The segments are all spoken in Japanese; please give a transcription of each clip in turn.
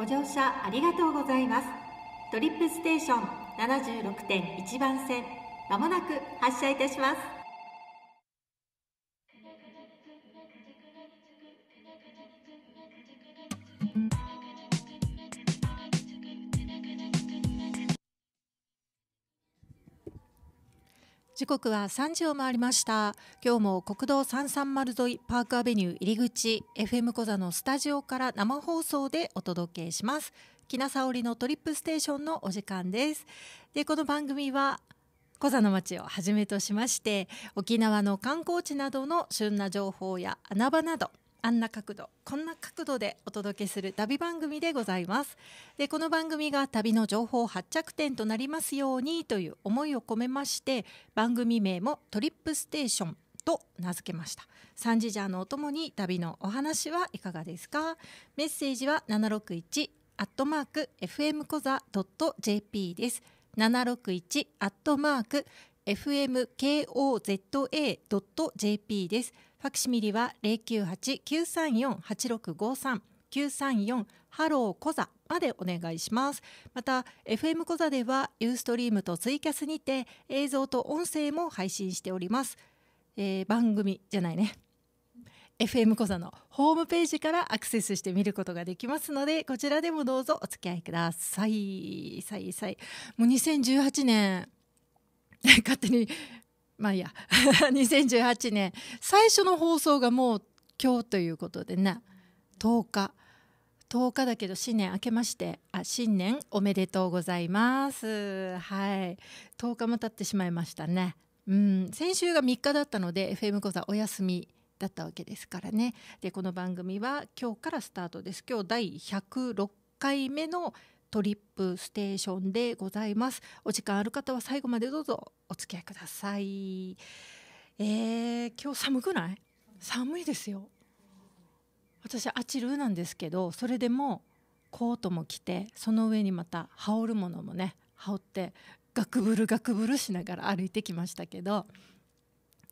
ご乗車ありがとうございますトリップステーション76.1番線まもなく発車いたします時刻は3時を回りました今日も国道330沿いパークアベニュー入り口 FM 小座のスタジオから生放送でお届けします木さおりのトリップステーションのお時間ですでこの番組は小座の街をはじめとしまして沖縄の観光地などの旬な情報や穴場などあんな角度こんな角度でお届けする旅番組でございますでこの番組が旅の情報発着点となりますようにという思いを込めまして番組名もトリップステーションと名付けましたサンジジャーのお供に旅のお話はいかがですかメッセージは761アットマーク FM コザ .jp です761アットマーク fmkoza.jp ですファクシミリは零九八九三四八六五三九三四ハローコザまでお願いします。また、FM コザでは、ユーストリームとツイキャスにて、映像と音声も配信しております。えー、番組じゃないね。FM コザのホームページからアクセスして見ることができますので、こちらでもどうぞお付き合いください。さいさい。もう2018年、勝手にまあいいや2018 年最初の放送がもう今日ということでね10日10日だけど新年明けましてあ新年おめでとうございますはい10日も経ってしまいましたねうん先週が3日だったので FM 講座お休みだったわけですからねでこの番組は今日からスタートです今日第106回目のトリップステーションでございます。お時間ある方は最後までどうぞお付き合いください。えー、今日寒くない寒いですよ。私アチルなんですけどそれでもコートも着てその上にまた羽織るものもね羽織ってガクブルガクブルしながら歩いてきましたけど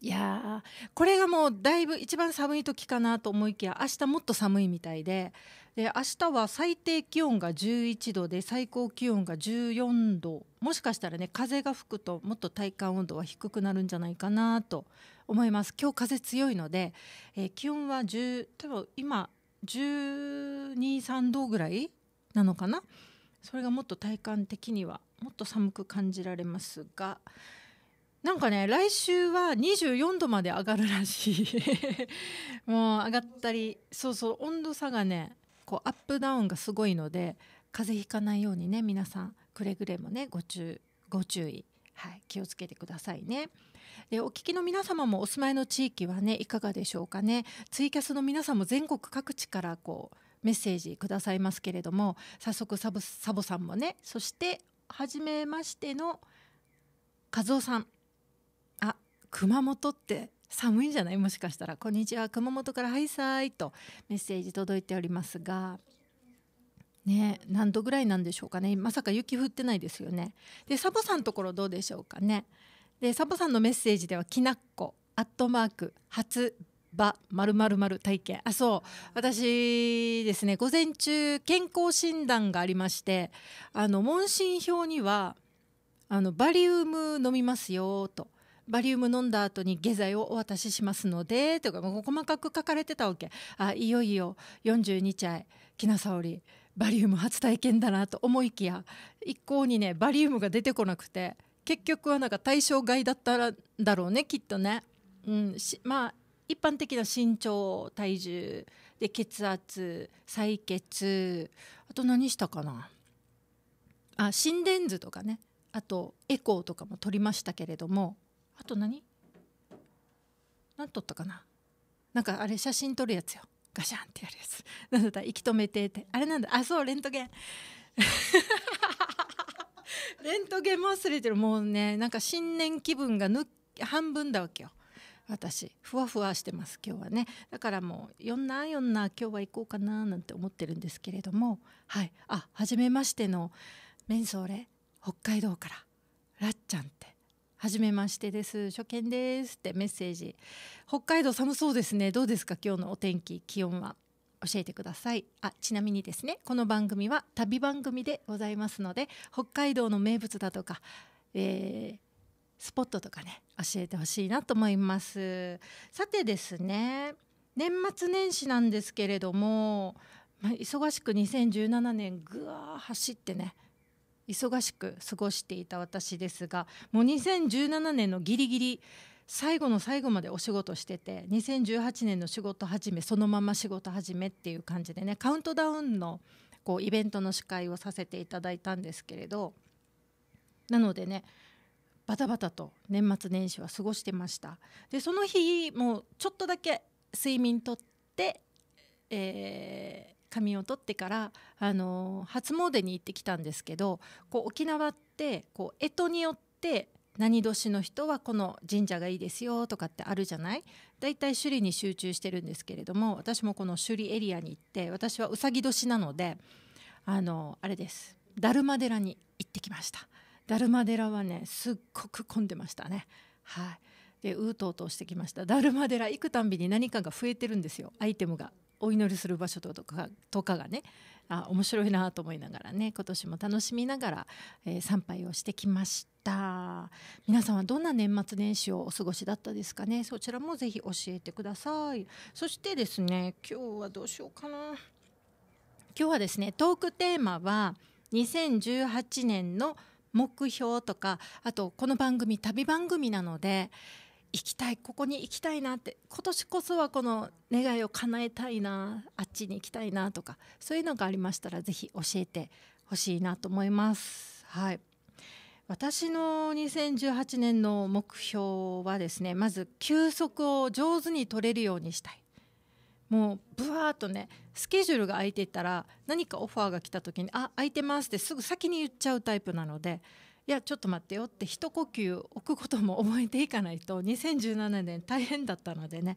いやーこれがもうだいぶ一番寒い時かなと思いきや明日もっと寒いみたいでで明日は最低気温が11度で最高気温が14度もしかしたらね風が吹くともっと体感温度は低くなるんじゃないかなと思います今日風強いので、えー、気温は10多分今123度ぐらいなのかなそれがもっと体感的にはもっと寒く感じられますがなんかね来週は24度まで上がるらしい もう上がったりそうそう温度差がねこうアップダウンがすごいので風邪ひかないようにね皆さんくれぐれもねご注ご注意、はい、気をつけてくださいね。でお聞きの皆様もお住まいの地域はねいかがでしょうかね。ツイキャスの皆さんも全国各地からこうメッセージくださいますけれども早速サボサボさんもねそして初めましての和夫さんあ熊本って寒いんじゃないもしかしたら「こんにちは熊本からはいさイ」い」とメッセージ届いておりますが。ね、何度ぐらいなんでしょうかねまさか雪降ってないですよねでサボさんのところどうでしょうかねでサボさんのメッセージではきなっこアットマーク初場〇〇〇体験あそう私ですね午前中健康診断がありましてあの問診票にはあのバリウム飲みますよとバリウム飲んだ後に下剤をお渡ししますのでとかもう細かく書かれてたわけあいよいよ42歳きなさおりバリウム初体験だなと思いきや一向にねバリウムが出てこなくて結局はなんか対象外だったらだろうねきっとね。うん、まあ一般的な身長体重で血圧採血あと何したかなあ心電図とかねあとエコーとかも取りましたけれどもあと何何撮ったかななんかあれ写真撮るやつよガシャンってやるやつ なんだった息止めてってあれなんだあそうレントゲン レントゲン忘れてるもうねなんか新年気分がぬ半分だわけよ私ふわふわしてます今日はねだからもう「よんなよんな今日は行こうかな」なんて思ってるんですけれどもはいあ初めましての「メンソーレ北海道かららっちゃん」ってはじめましてです初見ですってメッセージ北海道寒そうですねどうですか今日のお天気気温は教えてくださいあちなみにですねこの番組は旅番組でございますので北海道の名物だとか、えー、スポットとかね教えてほしいなと思いますさてですね年末年始なんですけれども、まあ、忙しく2017年ぐわー走ってね忙しく過ごしていた私ですがもう2017年のギリギリ最後の最後までお仕事してて2018年の仕事始めそのまま仕事始めっていう感じでねカウントダウンのこうイベントの司会をさせていただいたんですけれどなのでねバタバタと年末年始は過ごしてましたでその日もうちょっとだけ睡眠とって、え仮を取ってからあの初詣に行ってきたんですけどこう沖縄ってこう干支によって何年の人はこの神社がいいですよとかってあるじゃないだいたい首里に集中してるんですけれども私もこの首里エリアに行って私はうさぎ年なのであのあれですだるま寺に行ってきましただるま寺はねすっごく混んでましたねはいでうとうとしてきましただるま寺行くたんびに何かが増えてるんですよアイテムがお祈りする場所とかとかがねあ面白いなと思いながらね今年も楽しみながら、えー、参拝をしてきました皆さんはどんな年末年始をお過ごしだったですかねそちらもぜひ教えてくださいそしてですね今日はどうしようかな今日はですねトークテーマは2018年の目標とかあとこの番組旅番組なので行きたいここに行きたいなって今年こそはこの願いを叶えたいなあっちに行きたいなとかそういうのがありましたらぜひ教えてほしいなと思います。はい私の2018年の目標はですねまず休息を上手に取れるようにしたいもうぶわーっとねスケジュールが空いていたら何かオファーが来た時に「あ空いてます」ってすぐ先に言っちゃうタイプなのでいやちょっと待ってよって一呼吸置くことも覚えていかないと2017年大変だったのでね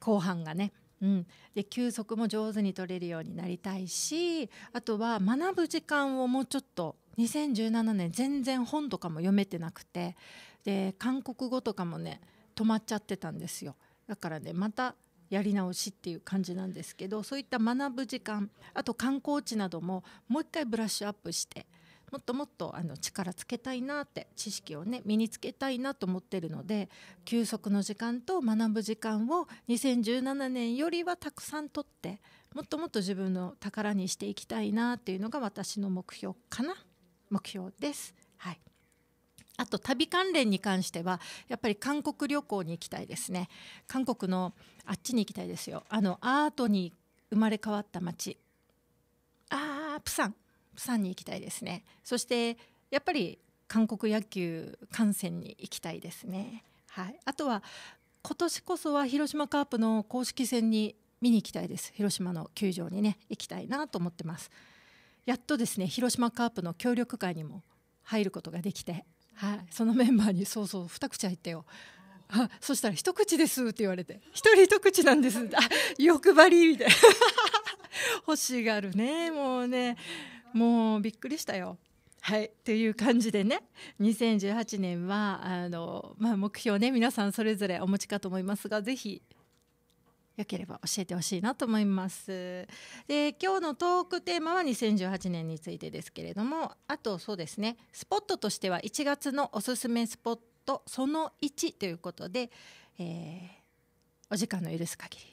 後半がね。うん、で休息も上手に取れるようになりたいしあとは学ぶ時間をもうちょっと2017年全然本とかも読めてなくてで韓国語とかもね止まっちゃってたんですよだからねまたやり直しっていう感じなんですけどそういった学ぶ時間あと観光地などももう一回ブラッシュアップしてもっともっとあの力つけたいなって知識をね身につけたいなと思ってるので休息の時間と学ぶ時間を2017年よりはたくさんとってもっともっと自分の宝にしていきたいなっていうのが私の目標かな目標です。はいあと旅関連に関してはやっぱり韓国旅行に行きたいですね韓国のあっちに行きたいですよあのアートに生まれ変わった街あープサン釜山に行きたいですねそしてやっぱり韓国野球観戦に行きたいですね、はい、あとは今年こそは広島カープの公式戦に見に行きたいです広島の球場にね行きたいなと思ってますやっとですね広島カープの協力会にも入ることができて、はい、そのメンバーにそうそう二口入ってよあそしたら一口ですって言われて一人一口なんですあ欲張りみたいな 欲しがるねもうねもうびっくりしたよ。はい、という感じでね2018年はあの、まあ、目標ね皆さんそれぞれお持ちかと思いますが是非よければ教えてほしいなと思います。で今日のトークテーマは2018年についてですけれどもあとそうですねスポットとしては1月のおすすめスポットその1ということで、えー、お時間の許す限り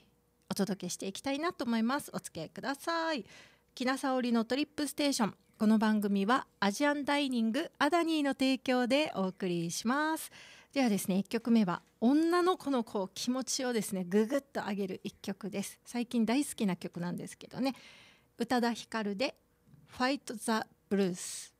お届けしていきたいなと思います。お付き合いください。きなさおりのトリップステーションこの番組はアジアンダイニングアダニーの提供でお送りしますではですね1曲目は女の子の子う気持ちをですねぐぐっと上げる1曲です最近大好きな曲なんですけどね宇多田ヒカルで「ファイト・ザ・ブルース」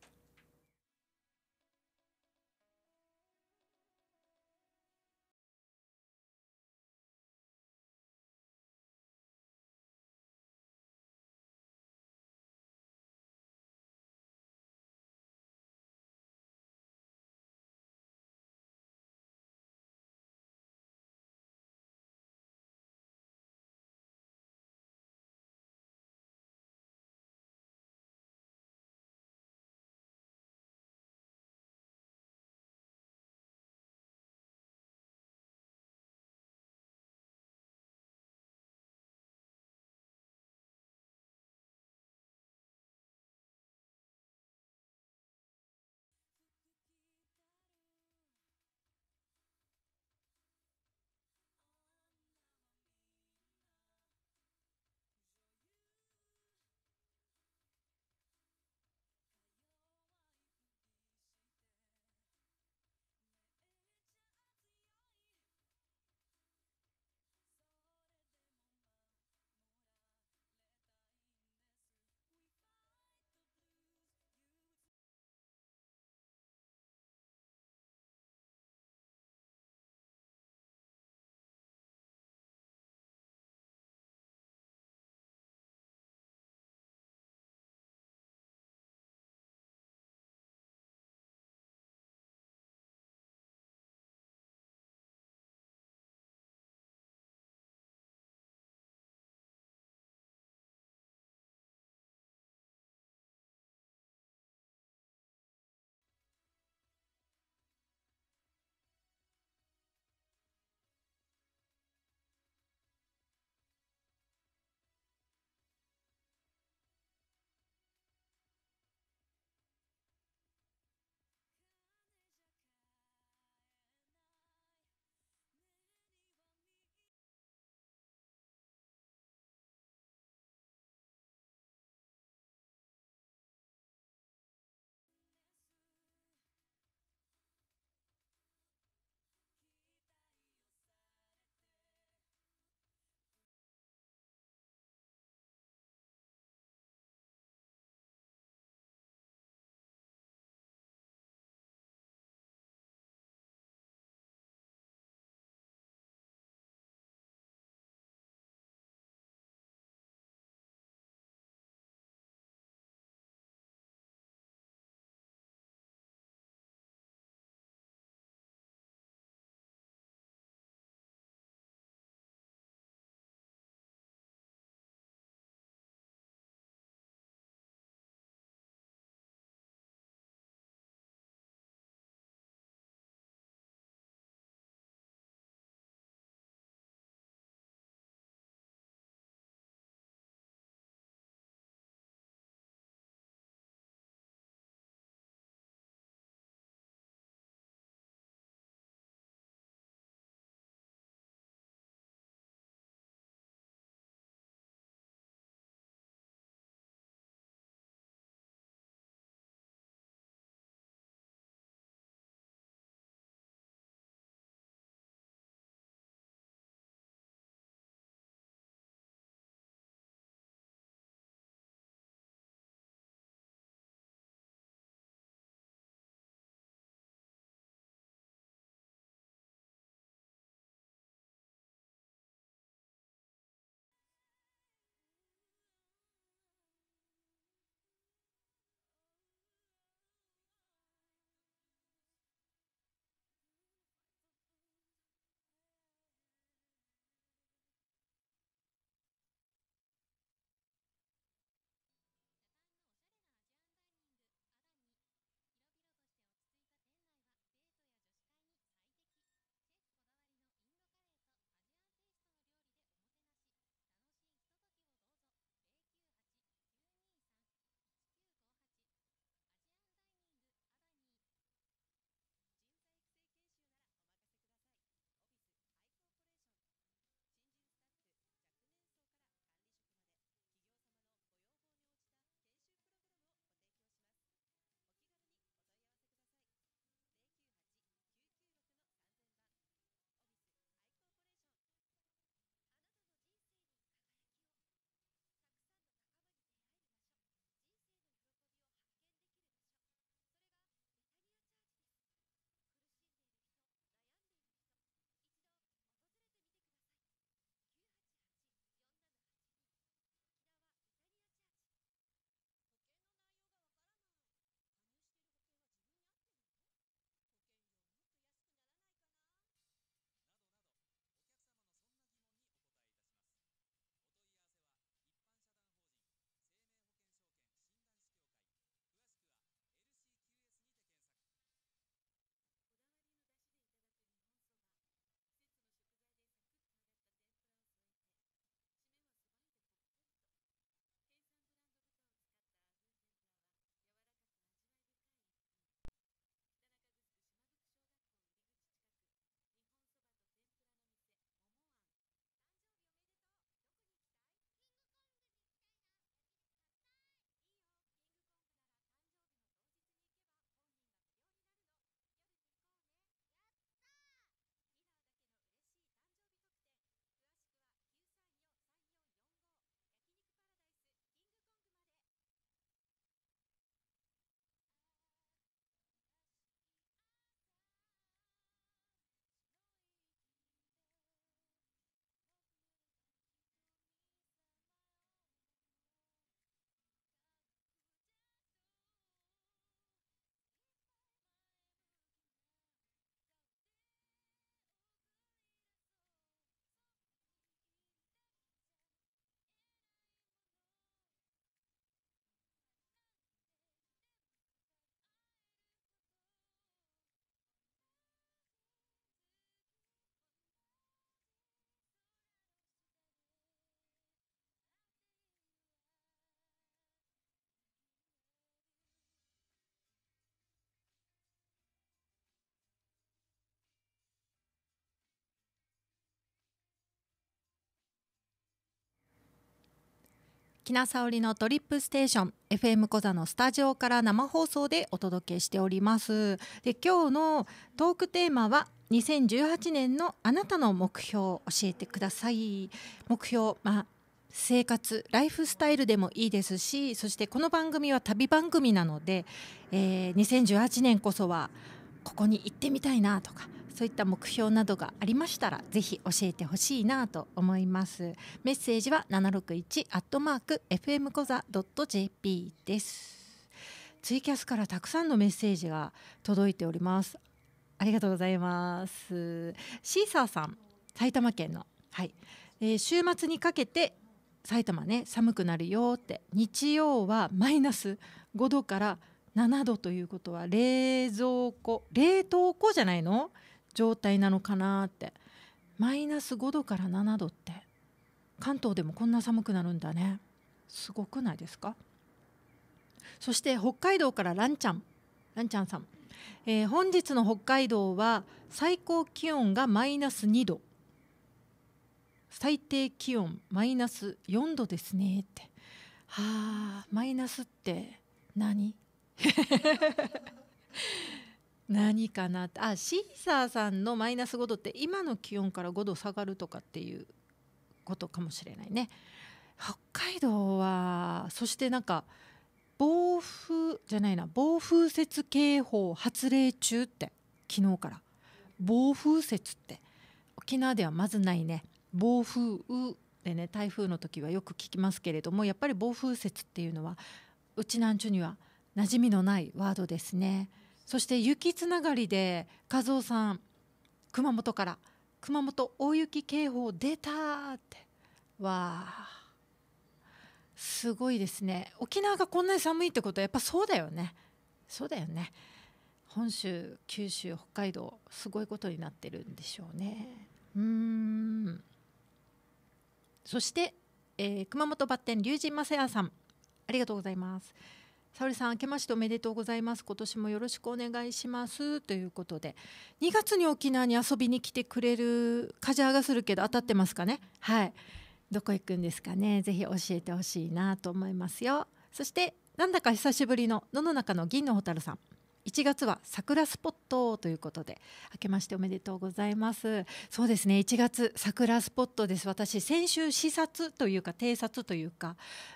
なさおりのトリップステーション FM 小座のスタジオから生放送でお届けしておりますで今日のトークテーマは2018年のあなたの目標を教えてください目標、まあ生活ライフスタイルでもいいですしそしてこの番組は旅番組なので、えー、2018年こそはここに行ってみたいなとかそういった目標などがありましたらぜひ教えてほしいなと思いますメッセージは七六一アットマーク FM コザ .jp ですツイキャスからたくさんのメッセージが届いておりますありがとうございますシーサーさん埼玉県のはい、えー、週末にかけて埼玉ね寒くなるよって日曜はマイナス5度から7度ということは冷蔵庫冷凍庫じゃないの状態なのかなってマイナス5度から7度って関東でもこんな寒くなるんだねすごくないですかそして北海道からランちゃんランちゃんさん、えー、本日の北海道は最高気温がマイナス2度最低気温マイナス4度ですねってはあマイナスって何 何かなあシーサーさんのマイナス5度って今の気温から5度下がるとかっていうことかもしれないね北海道はそしてなんか暴風じゃないな暴風雪警報発令中って昨日から暴風雪って沖縄ではまずないね暴風雨でね台風の時はよく聞きますけれどもやっぱり暴風雪っていうのはうちなんちゅには馴染みのないワードですね。そして雪つながりで和夫さん熊本から熊本大雪警報出たってわーすごいですね沖縄がこんなに寒いってことはやっぱそうだよねそうだよね本州九州北海道すごいことになってるんでしょうねうんそして、えー、熊本バッテン龍神正也さんありがとうございます。沙織さん明けましておめでとうございます今年もよろしくお願いしますということで2月に沖縄に遊びに来てくれるカジャーがするけど当たってますかねはいどこ行くんですかねぜひ教えてほしいなと思いますよそしてなんだか久しぶりの野の中の銀の蛍さん1月は桜スポットということで明けましておめでとうございますそうですね1月桜スポットです私先週視察というか偵察というか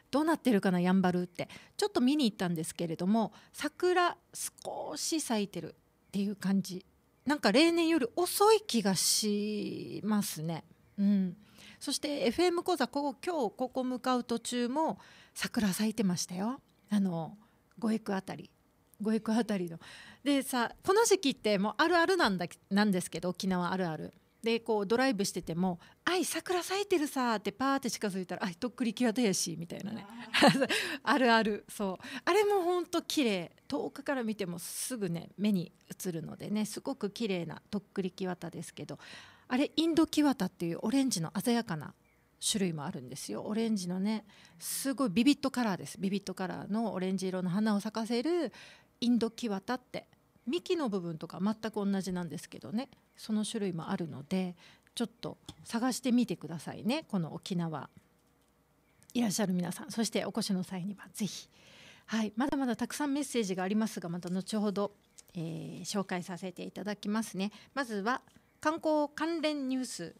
どうなってるかなやんばるってちょっと見に行ったんですけれども桜少し咲いてるっていう感じなんか例年より遅い気がしますねうんそして FM 講座ここ今日ここ向かう途中も桜咲いてましたよあの五駅あたり五エあたりの。でさこの時期ってもうあるあるなんだなんですけど沖縄あるある。でこうドライブしてても「あい桜咲いてるさ」ってパーって近づいたら「あいとっくりきわたやし」みたいなね あるあるそうあれもほんと綺麗遠くから見てもすぐね目に映るのでねすごく綺麗なとっくりきわたですけどあれインドきわたっていうオレンジの鮮やかな種類もあるんですよオレンジのねすごいビビットカラーですビビットカラーのオレンジ色の花を咲かせるインドキワタって幹の部分とか全く同じなんですけどねその種類もあるのでちょっと探してみてくださいねこの沖縄いらっしゃる皆さんそしてお越しの際には是非はいまだまだたくさんメッセージがありますがまた後ほど、えー、紹介させていただきますねまずは観光関連ニュース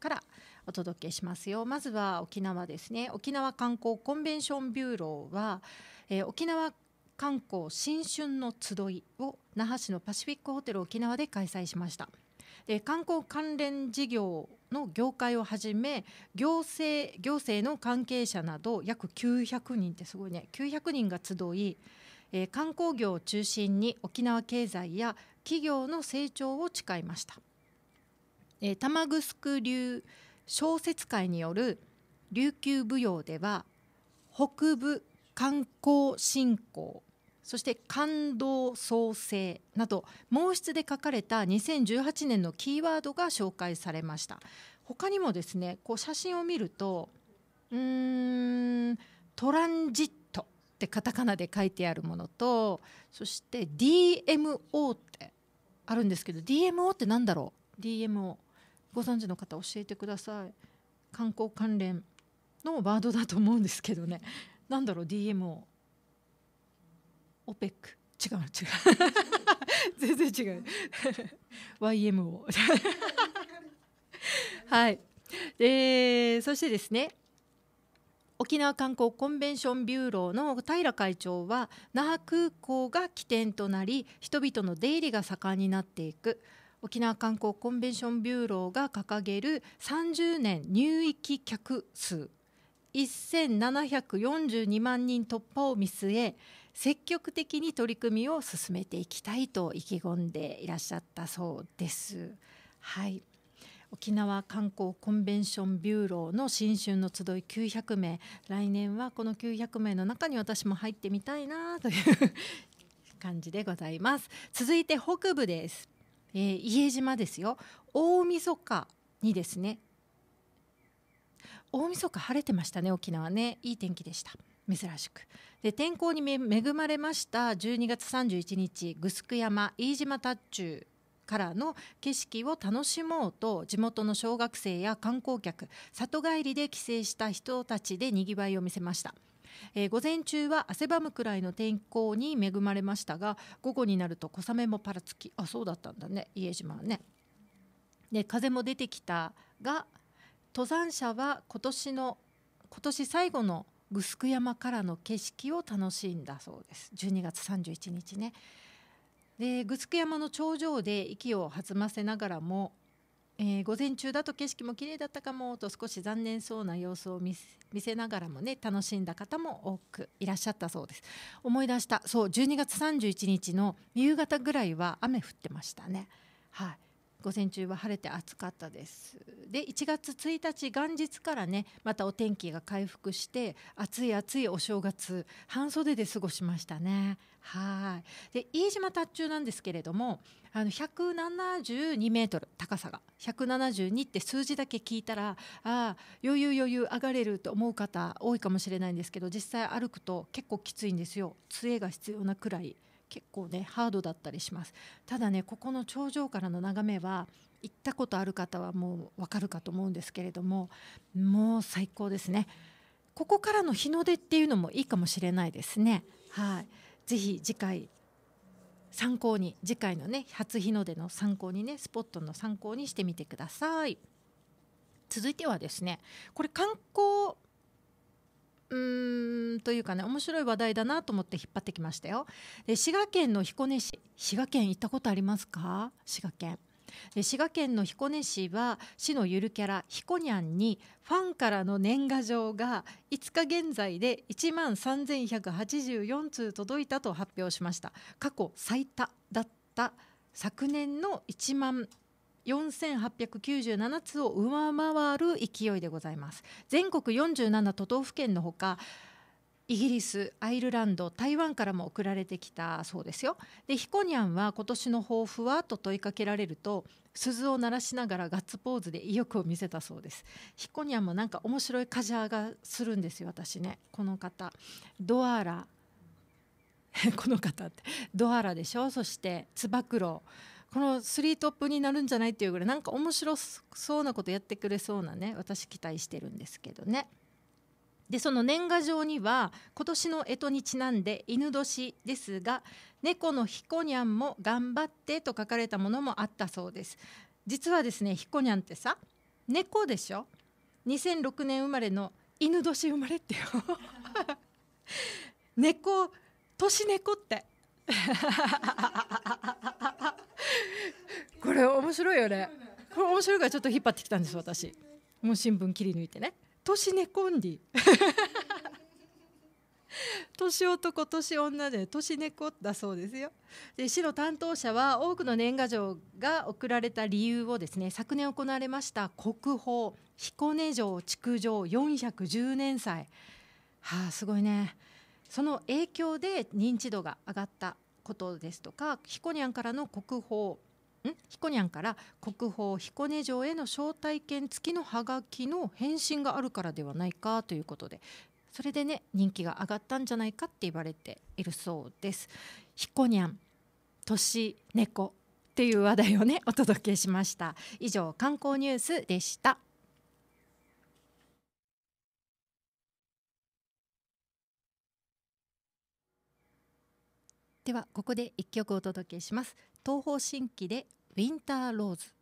からお届けしますよまずは沖縄ですね沖縄観光コンベンションビューローは、えー、沖縄観光新春の集いを那覇市のパシフィックホテル沖縄で開催しましたで観光関連事業の業界をはじめ行政行政の関係者など約900人ってすごいね900人が集い、えー、観光業を中心に沖縄経済や企業の成長を誓いました、えー、玉城流小説会による琉球舞踊では北部観光振興そして感動創生など毛筆で書かれた2018年のキーワードが紹介されました他にもですねこう写真を見るとうんトランジットってカタカナで書いてあるものとそして DMO ってあるんですけど DMO って何だろう DMO ご存知の方教えてください観光関連のワードだと思うんですけどね何だろう DMO オペック違う違う 全然違う YMO はいえー、そしてですね沖縄観光コンベンションビューローの平会長は那覇空港が起点となり人々の出入りが盛んになっていく沖縄観光コンベンションビューローが掲げる30年入域客数1742万人突破を見据え積極的に取り組みを進めていきたいと意気込んでいらっしゃったそうです。はい沖縄観光コンベンションビューローの新春の集い900名来年はこの900名の中に私も入ってみたいなという感じでございます続いて北部です、えー、江島ですよ大晦日にですね大晦日晴れてましたね沖縄ねいい天気でした珍しくで天候に恵まれました12月31日グスク山飯島達中からの景色を楽しもうと地元の小学生や観光客里帰りで帰省した人たちでにぎわいを見せました。えー、午前中は汗ばむくらいの天候に恵まれましたが午後になると小雨もぱらつきあそうだったんだね江島はね。で風も出てきたが登山者は今年の今年最後の城山からの景色を楽しんだそうです12月31日ね。でグスク山の頂上で息を弾ませながらも、えー、午前中だと景色も綺麗だったかもと少し残念そうな様子を見せながらもね楽しんだ方も多くいらっしゃったそうです思い出したそう12月31日の夕方ぐらいは雨降ってましたねはい午前中は晴れて暑かったですで1月1日元日からねまたお天気が回復して暑い暑いお正月半袖で過ごしましたねはいで飯島達中なんですけれどもあの172メートル高さが172って数字だけ聞いたらああ余裕余裕上がれると思う方多いかもしれないんですけど実際歩くと結構きついんですよ杖が必要なくらい。結構ねハードだったりしますただねここの頂上からの眺めは行ったことある方はもうわかるかと思うんですけれどももう最高ですねここからの日の出っていうのもいいかもしれないですねはいぜひ次回参考に次回のね初日の出の参考にねスポットの参考にしてみてください続いてはですねこれ観光というかね面白い話題だなと思って引っ張ってきましたよで滋賀県の彦根市滋賀県行ったことありますか滋賀県で滋賀県の彦根市は市のゆるキャラひこにゃんにファンからの年賀状が5日現在で1万3184通届いたと発表しました過去最多だった昨年の1万4897通を上回る勢いでございます全国47都道府県のほかイギリスアイルランド台湾からも送られてきたそうですよ。でひこにゃんは今年の抱負はと問いかけられると鈴を鳴らしながらガッツポーズで意欲を見せたそうです。ひこにゃんもなんか面白いカジャーがするんですよ私ねこの方ドアラ この方ってドアラでしょそしてつば九郎この3トップになるんじゃないっていうぐらいなんか面白そうなことやってくれそうなね私期待してるんですけどね。でその年賀状には今年の干支にちなんで犬年ですが猫のひこにゃんも頑張ってと書かれたものもあったそうです実はですねひこにゃんってさ猫でしょ2006年生まれの犬年生まれってよ 猫年猫って これ面白いよねこれ面白いからちょっと引っ張ってきたんです私もう新聞切り抜いてね年寝込んで年男年女で年猫だそうですよで市の担当者は多くの年賀状が送られた理由をですね昨年行われました国宝彦根城築城410年祭はあすごいねその影響で認知度が上がったことですとかひこにゃんからの国宝彦にゃんから国宝彦根城への招待券付きのハガキの返信があるからではないかということでそれでね人気が上がったんじゃないかって言われているそうです彦にゃん年猫っていう話題をねお届けしました以上観光ニュースでしたではここで一曲お届けします東方神起でウィンターローズ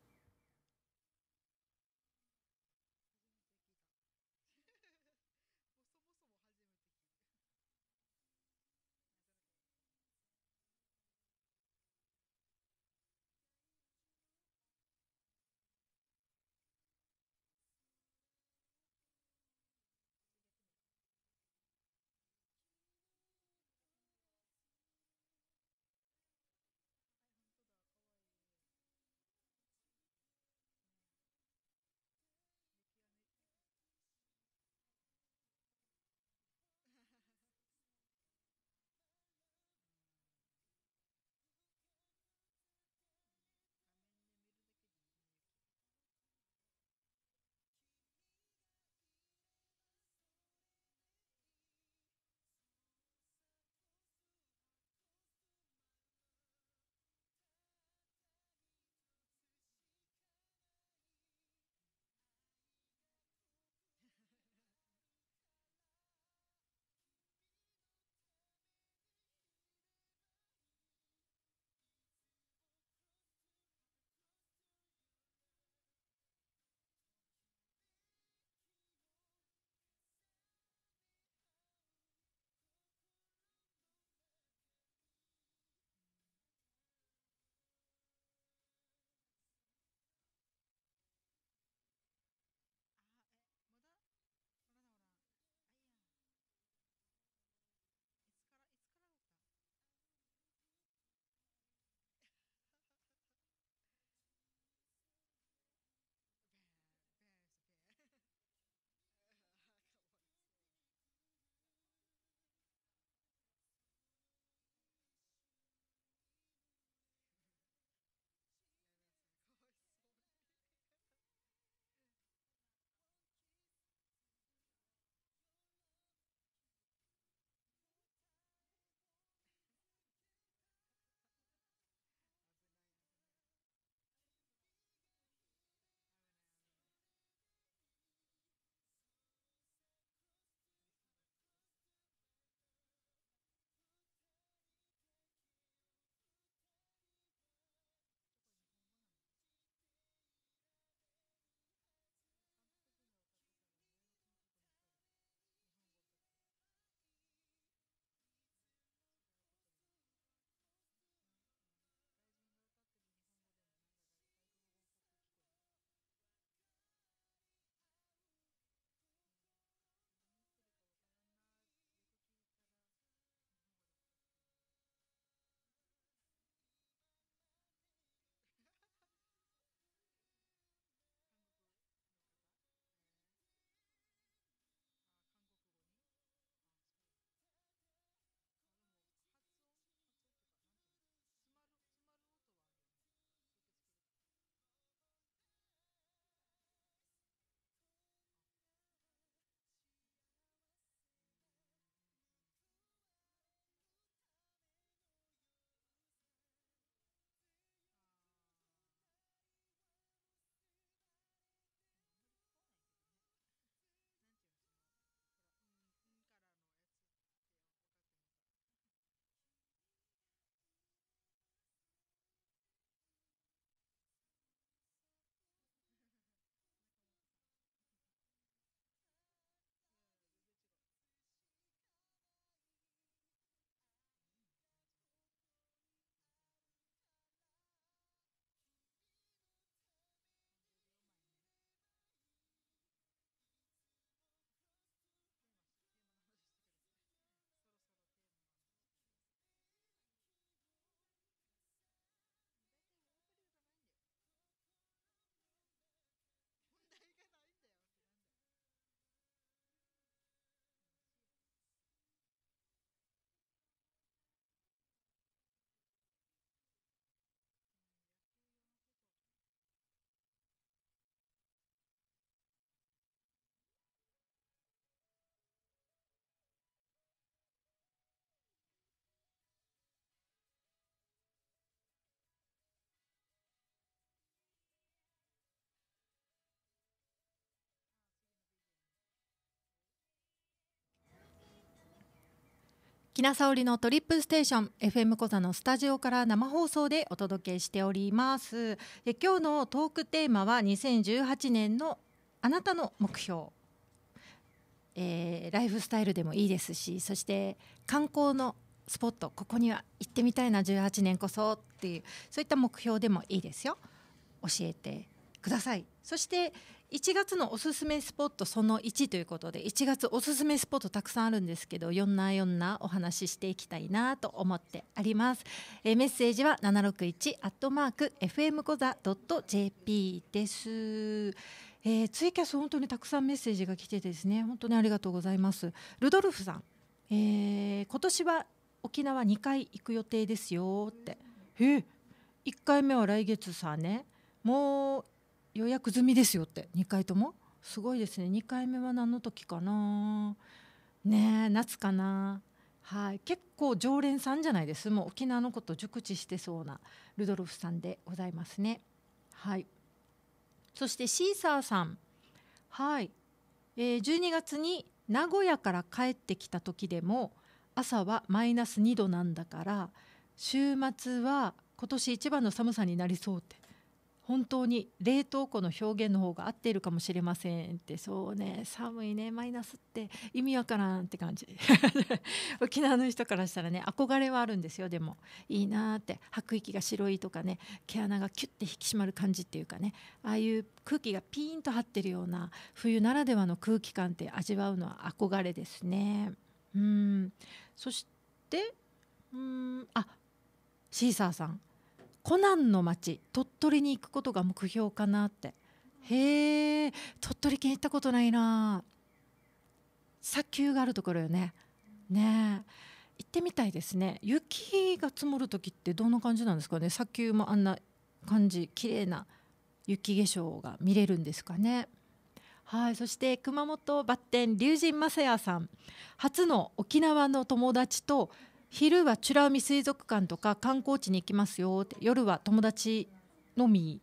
木田沙織のトリップステーション FM 小座のスタジオから生放送でお届けしておりますえ今日のトークテーマは2018年のあなたの目標、えー、ライフスタイルでもいいですしそして観光のスポットここには行ってみたいな18年こそっていうそういった目標でもいいですよ教えてくださいそして、1月のおすすめスポットその1ということで1月おすすめスポットたくさんあるんですけど4な4なお話ししていきたいなと思ってあります、えー、メッセージは761アットマーク FM コザドット .jp です、えー、ツイキャス本当にたくさんメッセージが来てですね本当にありがとうございますルドルフさん、えー、今年は沖縄2回行く予定ですよってえー、1回目は来月さねもう予約済みですよって2回ともすごいですね2回目は何の時かなね夏かなはい結構常連さんじゃないですもう沖縄のこと熟知してそうなルドルフさんでございますねはいそしてシーサーさんはい、えー、12月に名古屋から帰ってきた時でも朝はマイナス2度なんだから週末は今年一番の寒さになりそうって本当に冷凍庫の表現の方が合っているかもしれませんってそうね寒いねマイナスって意味わからんって感じ 沖縄の人からしたらね憧れはあるんですよでもいいなって吐く息が白いとかね毛穴がキュッて引き締まる感じっていうかねああいう空気がピーンと張ってるような冬ならではの空気感って味わうのは憧れですね。うんそしてうんあシーサーさんコナンの町鳥取に行くことが目標かなってへえ鳥取県行ったことないな砂丘があるところよねね行ってみたいですね雪が積もる時ってどんな感じなんですかね砂丘もあんな感じ綺麗な雪化粧が見れるんですかねはいそして熊本バッテン龍神雅也さん初の沖縄の友達と昼は美ら海水族館とか観光地に行きますよって夜は友達のみ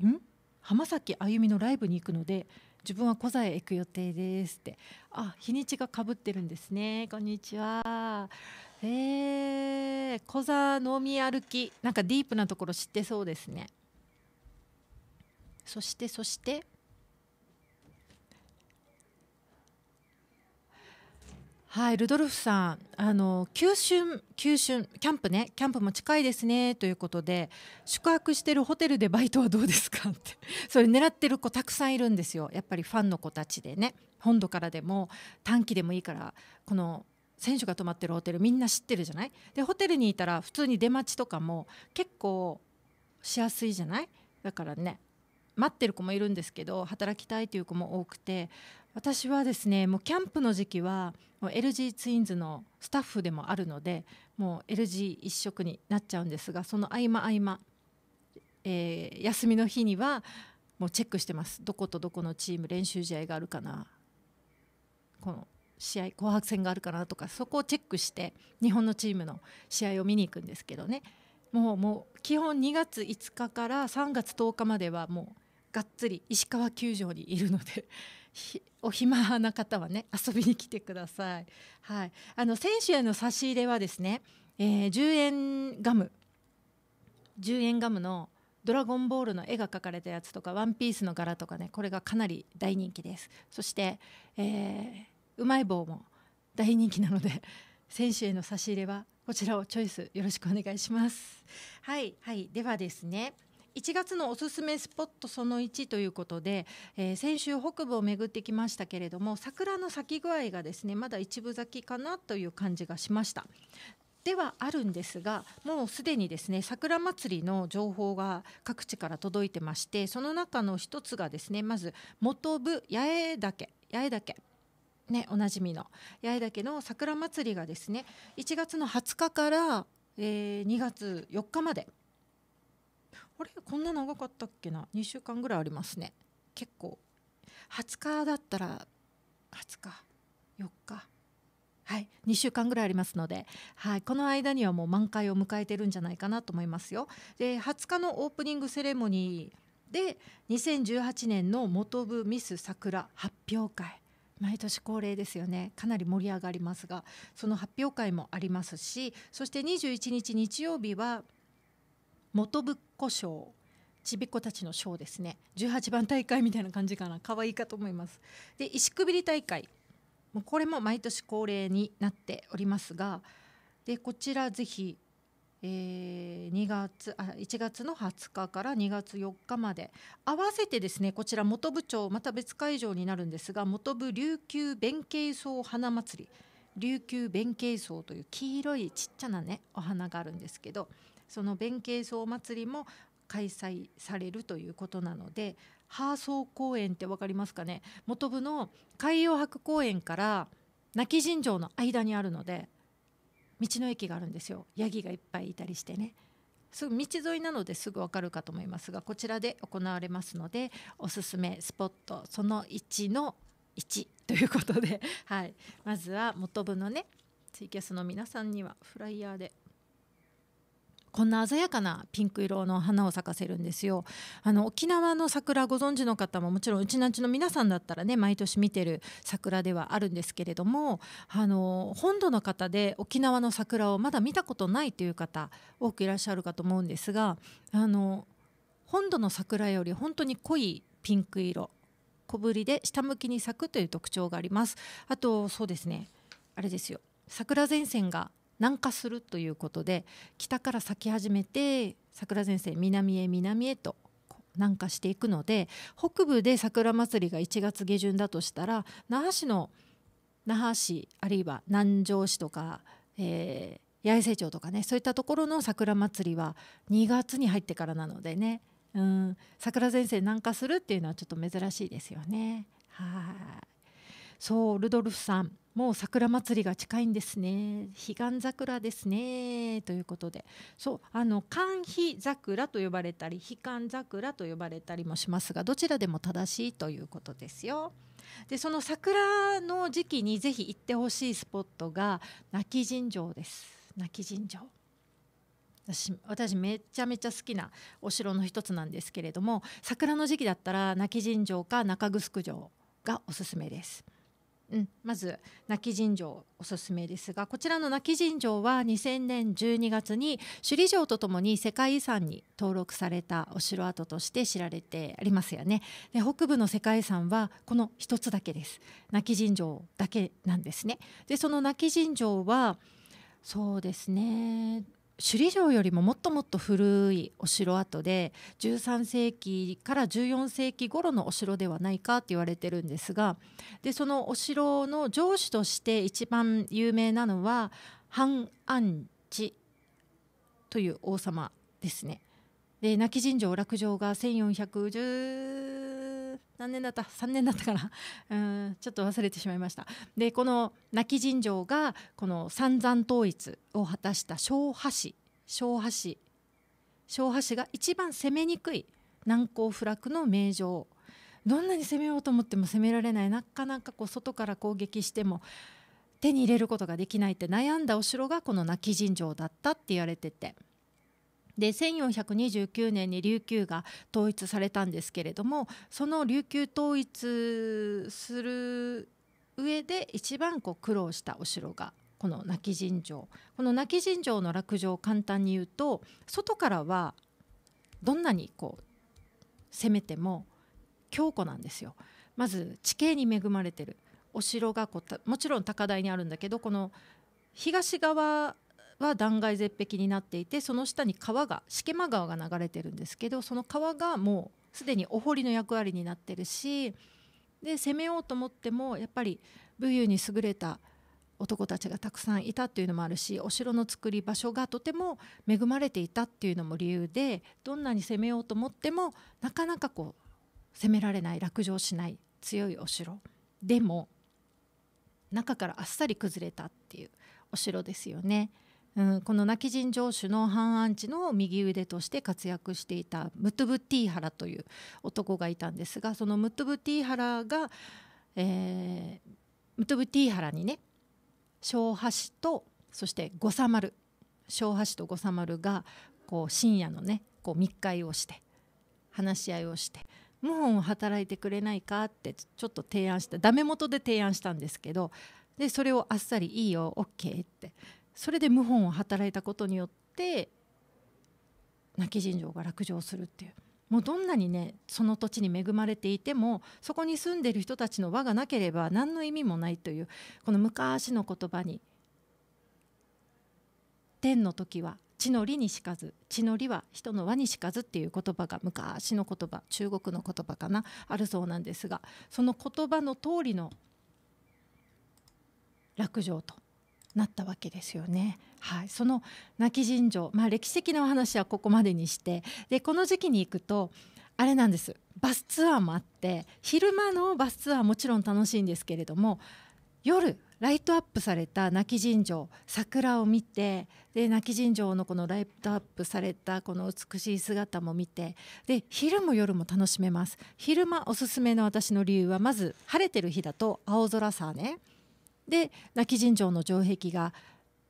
ん浜崎あゆみのライブに行くので自分は小座へ行く予定ですってあ日にちがかぶってるんですねこんにちはえー、小座のみ歩きなんかディープなところ知ってそうですねそしてそしてはい、ルドルフさん、あの九春、九春、キャンプね、キャンプも近いですねということで、宿泊してるホテルでバイトはどうですかって、それ狙ってる子たくさんいるんですよ、やっぱりファンの子たちでね、本土からでも短期でもいいから、この選手が泊まってるホテル、みんな知ってるじゃない、でホテルにいたら、普通に出待ちとかも結構しやすいじゃない、だからね、待ってる子もいるんですけど働きたいという子も多くて私はですねもうキャンプの時期はもう LG ツインズのスタッフでもあるのでもう LG 一色になっちゃうんですがその合間合間、えー、休みの日にはもうチェックしてますどことどこのチーム練習試合があるかなこの試合紅白戦があるかなとかそこをチェックして日本のチームの試合を見に行くんですけどねもうもう基本2月5日から3月10日まではもうがっつり石川球場にいるのでお暇な方はね 遊びに来てください。はい、あの選手への差し入れはですね、えー、10円ガム10円ガムのドラゴンボールの絵が描かれたやつとかワンピースの柄とかねこれがかなり大人気ですそして、えー、うまい棒も大人気なので 選手への差し入れはこちらをチョイスよろしくお願いしますはいはいではですね1月のおすすめスポットその1ということで、えー、先週北部を巡ってきましたけれども桜の咲き具合がですねまだ一部咲きかなという感じがしました。ではあるんですがもうすでにですね桜祭りの情報が各地から届いてましてその中の一つがですねまず元部八重岳八重岳ねおなじみの八重岳の桜祭りがですね1月の20日から、えー、2月4日まであれこんな長かったっけな2週間ぐらいありますね結構20日だったら20日4日はい2週間ぐらいありますので、はい、この間にはもう満開を迎えてるんじゃないかなと思いますよで20日のオープニングセレモニーで2018年の元部ミス桜発表会毎年恒例ですよねかなり盛り上がりますがその発表会もありますしそして21日日曜日は元ぶっこ賞ちびっ子たちの賞ですね18番大会みたいな感じかな可愛いかと思いますで石くびり大会もうこれも毎年恒例になっておりますがでこちらぜひ、えー、2月あ1月の20日から2月4日まで合わせてですねこちら本部町また別会場になるんですが本部琉球弁慶荘花祭り琉球弁慶荘という黄色いちっちゃなねお花があるんですけどその弁慶荘祭りも開催されるということなのでハーソー公園って分かりますかね本部の海洋博公園から泣き神城の間にあるので道の駅があるんですよヤギがいっぱいいたりしてねすぐ道沿いなのですぐ分かるかと思いますがこちらで行われますのでおすすめスポットその1の1ということで、はい、まずは本部のねツイキャスの皆さんにはフライヤーでこんな鮮やかなピンク色の花を咲かせるんですよあの沖縄の桜ご存知の方ももちろんうちなちの皆さんだったらね毎年見てる桜ではあるんですけれどもあの本土の方で沖縄の桜をまだ見たことないという方多くいらっしゃるかと思うんですがあの本土の桜より本当に濃いピンク色小ぶりで下向きに咲くという特徴がありますあとそうですねあれですよ桜前線が南下するということで北から咲き始めて桜前線南へ南へと南下していくので北部で桜祭りが1月下旬だとしたら那覇市の那覇市あるいは南城市とか、えー、八重瀬町とかねそういったところの桜祭りは2月に入ってからなのでね、うん、桜前線南下するっていうのはちょっと珍しいですよね。はいそうルドルフさんもう桜祭りが近いんですね彼岸桜ですねということでそうあの寒肥桜と呼ばれたり彼岸桜と呼ばれたりもしますがどちらでも正しいということですよ。でその桜の時期にぜひ行ってほしいスポットが泣き尋常です泣き尋常。私私めちゃめちゃ好きなお城の一つなんですけれども桜の時期だったら泣き尋城か中城がおすすめです。うん、まず泣き尋常おすすめですがこちらの泣き尋常は2000年12月に首里城とともに世界遺産に登録されたお城跡として知られてありますよねで北部の世界遺産はこの一つだけです泣き尋常だけなんですねでその泣き尋常はそうですね首里城よりももっともっと古いお城跡で13世紀から14世紀頃のお城ではないかって言われてるんですがでそのお城の城主として一番有名なのは半安寺という王様ですね。で泣き神城落城が1410何年だった3年 だったかな うんちょっと忘れてしまいましたでこの泣き尋常がこの三山統一を果たした昭和氏昭和氏昭和氏が一番攻めにくい難攻不落の名城どんなに攻めようと思っても攻められないなかなかこう外から攻撃しても手に入れることができないって悩んだお城がこの泣き尋常だったって言われてて。で1429年に琉球が統一されたんですけれどもその琉球統一する上で一番こう苦労したお城がこの亡き神城この亡き神城の落城を簡単に言うと外からはどんなにこう攻めても強固なんですよ。まず地形に恵まれてるお城がこうもちろん高台にあるんだけどこの東側は断崖絶壁になっていてその下に川が敷間川が流れてるんですけどその川がもうすでにお堀の役割になってるしで攻めようと思ってもやっぱり武勇に優れた男たちがたくさんいたっていうのもあるしお城の作り場所がとても恵まれていたっていうのも理由でどんなに攻めようと思ってもなかなかこう攻められない落城しない強いお城でも中からあっさり崩れたっていうお城ですよね。うん、この泣き人城主の反安地の右腕として活躍していたムトゥブティーハラという男がいたんですがそのムトゥブティーハラが、えー、ムトゥブティーハラにね小橋とそして五三丸小橋と五三丸がこう深夜のねこう密会をして話し合いをして謀反を働いてくれないかってちょっと提案したダメ元で提案したんですけどでそれをあっさり「いいよ OK」ってそれで謀反を働いたことによって亡き人情が落城するっていうもうどんなにねその土地に恵まれていてもそこに住んでいる人たちの輪がなければ何の意味もないというこの昔の言葉に「天の時は地の利にしかず地の利は人の輪にしかず」っていう言葉が昔の言葉中国の言葉かなあるそうなんですがその言葉の通りの落城となったわけですよね。はい、その亡き尋常、まあ、歴史的なお話はここまでにしてでこの時期に行くとあれなんですバスツアーもあって昼間のバスツアーもちろん楽しいんですけれども夜ライトアップされた泣き尋常桜を見てで泣き尋常のこのライトアップされたこの美しい姿も見てで昼も夜も楽しめます昼間おすすめの私の理由はまず晴れてる日だと青空さねで泣き尋常の城壁が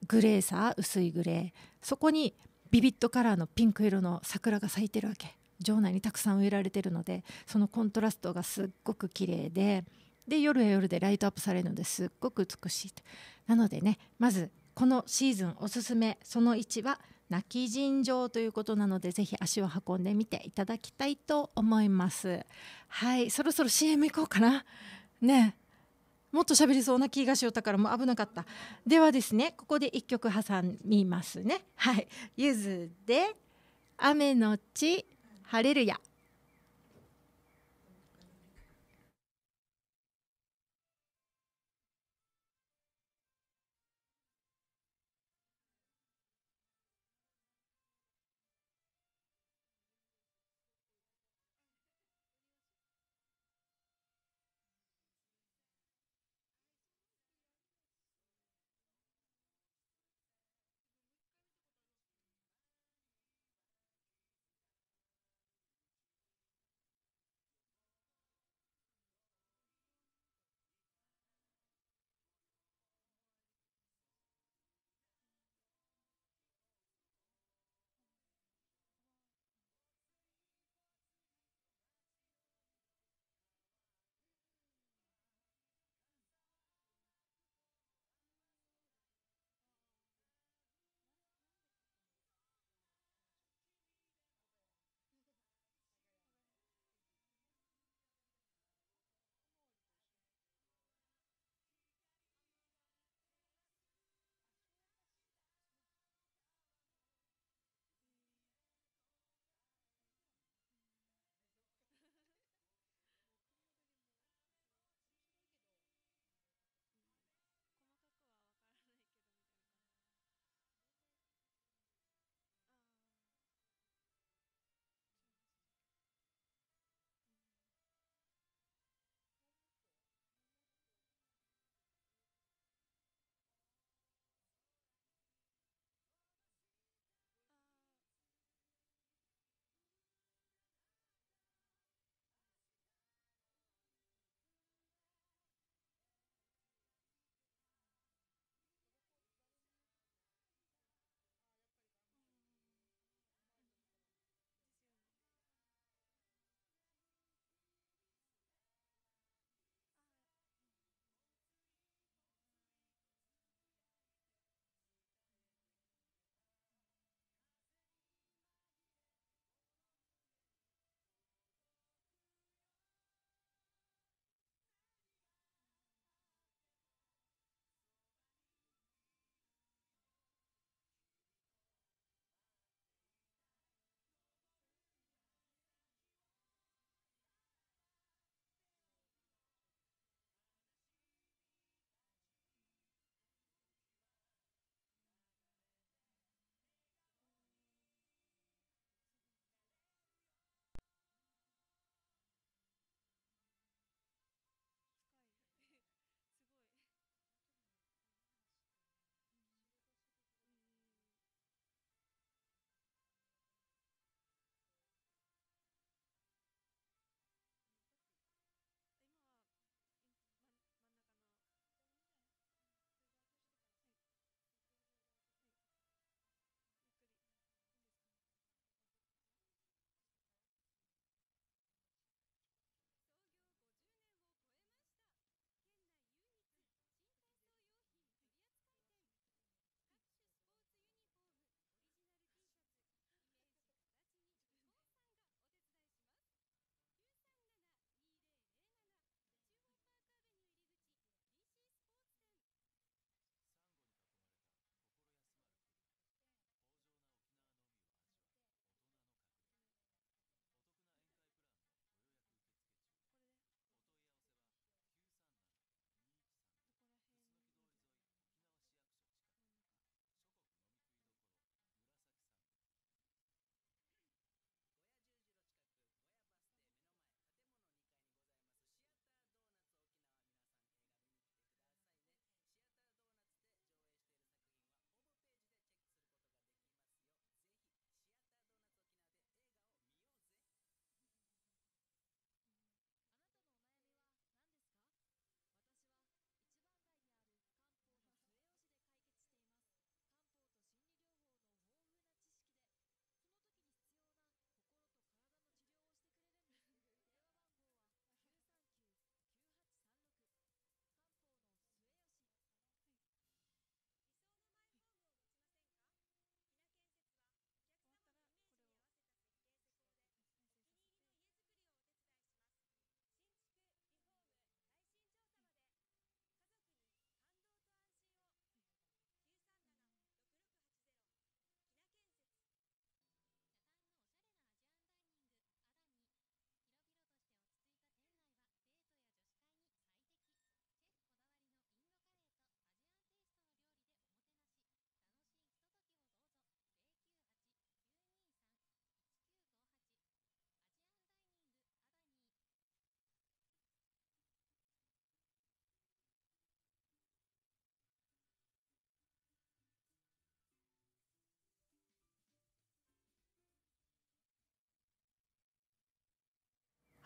グレーさ薄いグレーそこにビビットカラーのピンク色の桜が咲いてるわけ城内にたくさん植えられてるのでそのコントラストがすっごく綺麗でで夜は夜でライトアップされるのですっごく美しいなのでねまずこのシーズンおすすめその1は泣き尋常ということなのでぜひ足を運んでみていただきたいと思いますはいそろそろ CM 行こうかなねもっと喋りそうな気がしよったからもう危なかったではですねここで1曲挟みますねはいゆずで「雨のち晴れるや」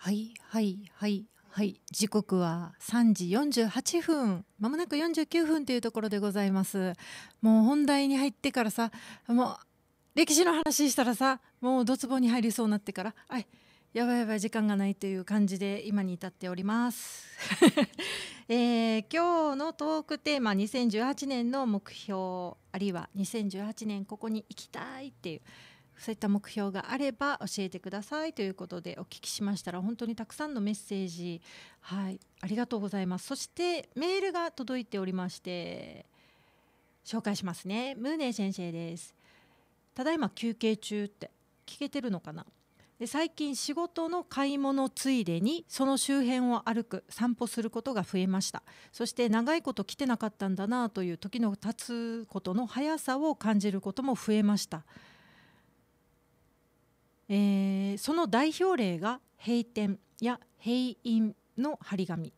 はいはいはいはい時刻は3時48分まもなく49分というところでございますもう本題に入ってからさもう歴史の話したらさもうドツボに入りそうになってからあいやばいやばい時間がないという感じで今に至っております えー、今日のトークテーマ2018年の目標あるいは2018年ここに行きたいっていうそういった目標があれば教えてくださいということでお聞きしましたら本当にたくさんのメッセージ、はい、ありがとうございますそしてメールが届いておりまして紹介しますねムーネ先生ですただいま休憩中って聞けてるのかなで最近仕事の買い物ついでにその周辺を歩く散歩することが増えましたそして長いこと来てなかったんだなという時の経つことの速さを感じることも増えましたえー、その代表例が閉店や閉院の張り紙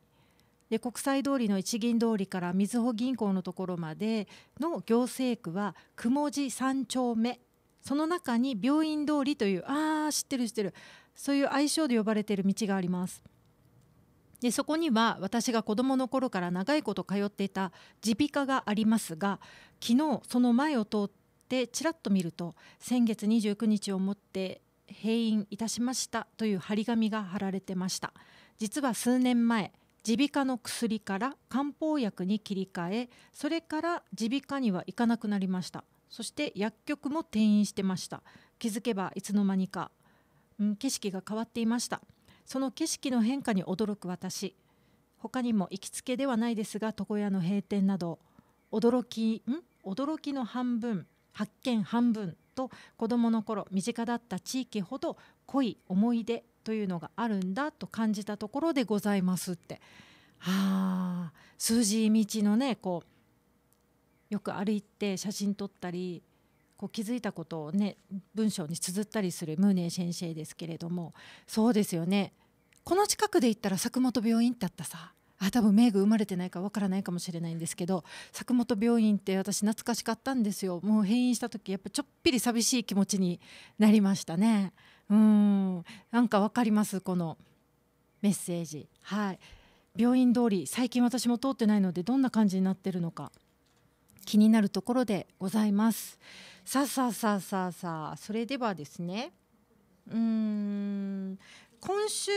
で国際通りの一銀通りからみずほ銀行のところまでの行政区は雲地三丁目その中に病院通りというああ知ってる知ってるそういう愛称で呼ばれている道がありますでそこには私が子どもの頃から長いこと通っていた耳鼻科がありますが昨日その前を通ってちらっと見ると先月29日をもって閉院いたしましたという張り紙が貼られてました実は数年前耳鼻科の薬から漢方薬に切り替えそれから耳鼻科には行かなくなりましたそして薬局も転院してました気づけばいつの間にか、うん、景色が変わっていましたその景色の変化に驚く私他にも行きつけではないですが床屋の閉店など驚きん驚きの半分発見半分と子どもの頃身近だった地域ほど濃い思い出というのがあるんだと感じたところでございますって。はあ数字道のねこうよく歩いて写真撮ったりこう気づいたことをね文章に綴ったりするムーネー先生ですけれどもそうですよねこの近くで行ったら佐久本病院ってあったさあ多分名具生まれてないかわからないかもしれないんですけど佐久本病院って私懐かしかったんですよもう閉院した時やっぱちょっぴり寂しい気持ちになりましたねうんなんかわかりますこのメッセージはい病院通り最近私も通ってないのでどんな感じになってるのか気になるところでございますさあさあさあさあさあそれではですねうん今週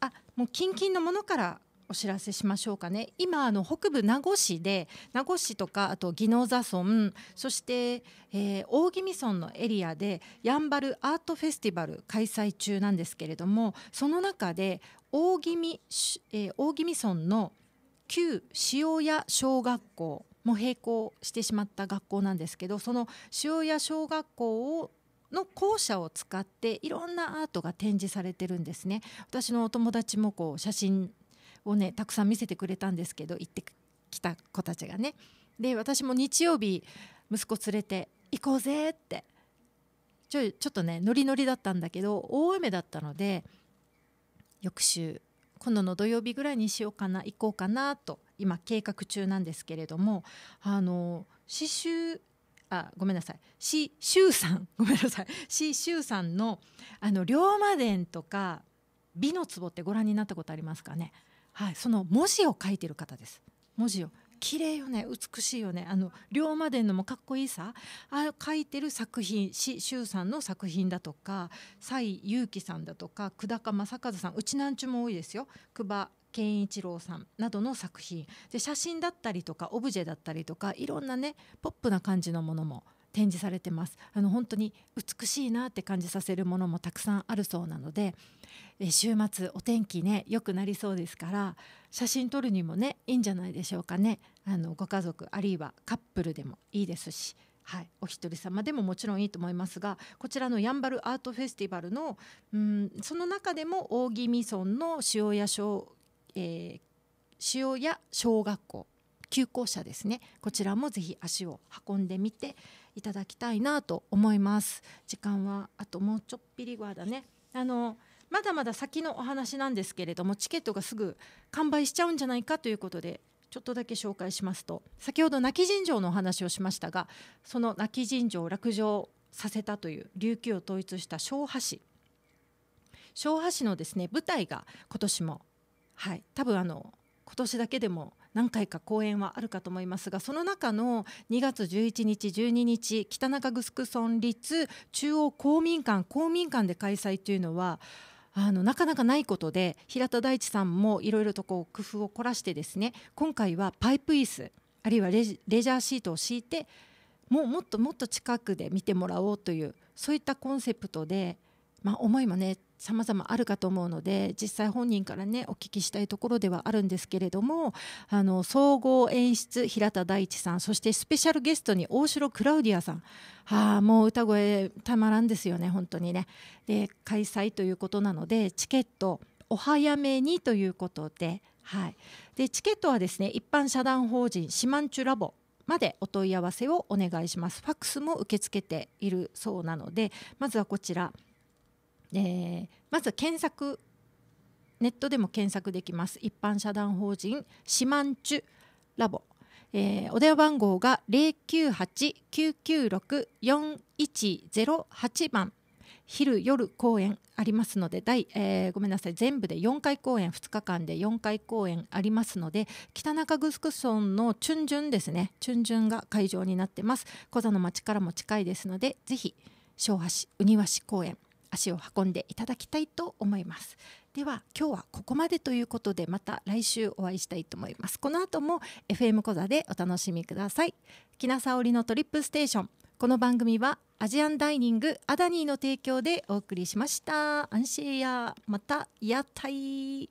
あもう近々のものからお知らせしましょうかね今あの北部名護市で名護市とかあと宜野座村そして、えー、大宜味村のエリアでやんばるアートフェスティバル開催中なんですけれどもその中で大宜味,、えー、大宜味村の旧塩屋小学校も並行してしまった学校なんですけどその塩屋小学校をの校舎を使っていろんなアートが展示されてるんですね私のお友達もこう写真をねたくさん見せてくれたんですけど行ってきた子たちがねで私も日曜日息子連れて行こうぜってちょちょっとねノリノリだったんだけど大雨だったので翌週今度の土曜日ぐらいにしようかな行こうかなと今計画中なんですけれどもあの刺繍あごめんなさい刺繍さん ごめんなさい刺繍さんのあの龍馬伝とか美の壺ってご覧になったことありますかねはい、その文字を書いてる方です文字を綺麗よね美しいよねあの龍馬伝のもかっこいいさあ書いてる作品し周さんの作品だとか蔡勇気さんだとか久高正和さんうちなんちゅも多いですよ久保健一郎さんなどの作品で写真だったりとかオブジェだったりとかいろんなねポップな感じのものも展示されてますあの本当に美しいなって感じさせるものもたくさんあるそうなので、週末お天気ね良くなりそうですから写真撮るにもねいいんじゃないでしょうかねあのご家族あるいはカップルでもいいですし。はい、お一人様でももちろんいいと思いますがこちらのやんばるアートフェスティバルのうんその中でも大宜味村の塩屋小、えー、塩屋小学校旧校舎ですねこちらもぜひ足を運んでみていただきたいなと思います時間はあともうちょっぴりはだねあのまだまだ先のお話なんですけれどもチケットがすぐ完売しちゃうんじゃないかということでちょっとだけ紹介しますと先ほど泣き尋常のお話をしましたがその泣き尋常を落城させたという琉球を統一した昭和市昭和市のですね舞台が今年もはい多分あの今年だけでも何回か公演はあるかと思いますがその中の2月11日12日北中城村立中央公民館公民館で開催というのはあのなかなかないことで平田大地さんもいろいろとこう工夫を凝らしてですね今回はパイプ椅子あるいはレジャーシートを敷いてもうもっともっと近くで見てもらおうというそういったコンセプトで、まあ、思いもね様々あるかと思うので実際本人からねお聞きしたいところではあるんですけれどもあの総合演出平田大地さんそしてスペシャルゲストに大城クラウディアさんはあもう歌声たまらんですよね本当にねで開催ということなのでチケットお早めにということで,、はい、でチケットはですね一般社団法人シマンチュラボまでお問い合わせをお願いしますファックスも受け付けているそうなのでまずはこちら「えー、まず検索ネットでも検索できます一般社団法人シマンチュラボ、えー、お電話番号が098-996-4108番昼夜公演ありますので大、えー、ごめんなさい全部で4回公演2日間で4回公演ありますので北中城村のチュンジュンですねチュンジュンが会場になってます小座の町からも近いですのでぜひ和市うにわ市公園足を運んでいただきたいと思いますでは今日はここまでということでまた来週お会いしたいと思いますこの後も FM 小座でお楽しみください木な沙織のトリップステーションこの番組はアジアンダイニングアダニーの提供でお送りしましたアンシェイヤまたやたい